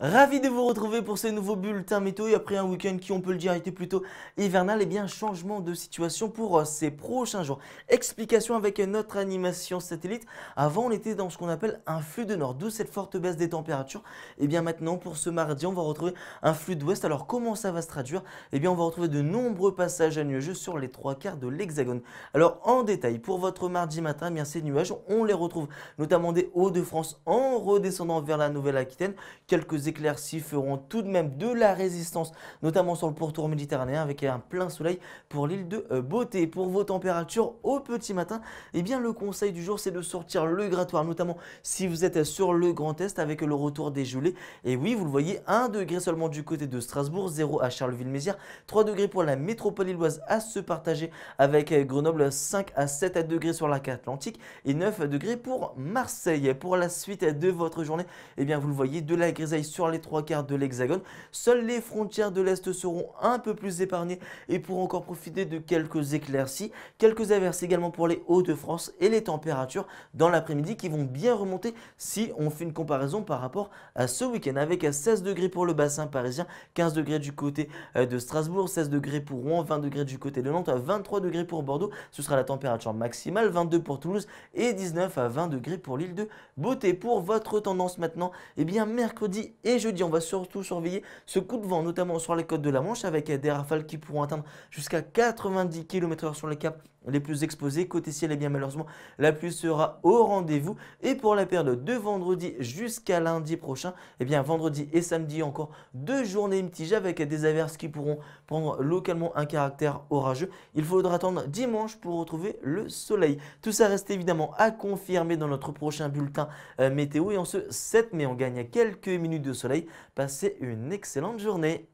Ravi de vous retrouver pour ce nouveau bulletin météo et après un week-end qui, on peut le dire, était plutôt hivernal, et eh bien changement de situation pour euh, ces prochains jours. Explication avec notre animation satellite. Avant, on était dans ce qu'on appelle un flux de nord, d'où cette forte baisse des températures. eh bien maintenant, pour ce mardi, on va retrouver un flux d'ouest. Alors comment ça va se traduire eh bien on va retrouver de nombreux passages à nuages sur les trois quarts de l'hexagone. Alors en détail, pour votre mardi matin, eh bien ces nuages, on les retrouve notamment des Hauts-de-France en redescendant vers la Nouvelle-Aquitaine, quelques les feront tout de même de la résistance, notamment sur le pourtour méditerranéen avec un plein soleil pour l'île de euh, Beauté. Pour vos températures au petit matin, et eh bien le conseil du jour c'est de sortir le grattoir, notamment si vous êtes sur le Grand Est avec le retour des gelées. Et oui, vous le voyez, 1 degré seulement du côté de Strasbourg, 0 à Charleville-Mézières, 3 degrés pour la métropole l'oise à se partager avec Grenoble, 5 à 7 degrés sur l'arc atlantique et 9 degrés pour Marseille. Pour la suite de votre journée, et eh bien vous le voyez, de la grisaille les trois quarts de l'hexagone. Seules les frontières de l'Est seront un peu plus épargnées et pourront encore profiter de quelques éclaircies. Quelques averses également pour les Hauts-de-France et les températures dans l'après-midi qui vont bien remonter si on fait une comparaison par rapport à ce week-end avec 16 degrés pour le bassin parisien, 15 degrés du côté euh, de Strasbourg, 16 degrés pour Rouen, 20 degrés du côté de Nantes, 23 degrés pour Bordeaux, ce sera la température maximale, 22 pour Toulouse et 19 à 20 degrés pour l'île de Beauté. Pour votre tendance maintenant, eh bien mercredi et jeudi, on va surtout surveiller ce coup de vent, notamment sur les côtes de la Manche, avec des rafales qui pourront atteindre jusqu'à 90 km/h sur les caps les plus exposés. Côté ciel, et eh bien malheureusement, la pluie sera au rendez-vous. Et pour la période de vendredi jusqu'à lundi prochain, et eh bien vendredi et samedi encore deux journées mitigées avec des averses qui pourront prendre localement un caractère orageux. Il faudra attendre dimanche pour retrouver le soleil. Tout ça reste évidemment à confirmer dans notre prochain bulletin euh, météo. Et en ce 7 mai, on gagne quelques minutes de soleil. Passez une excellente journée.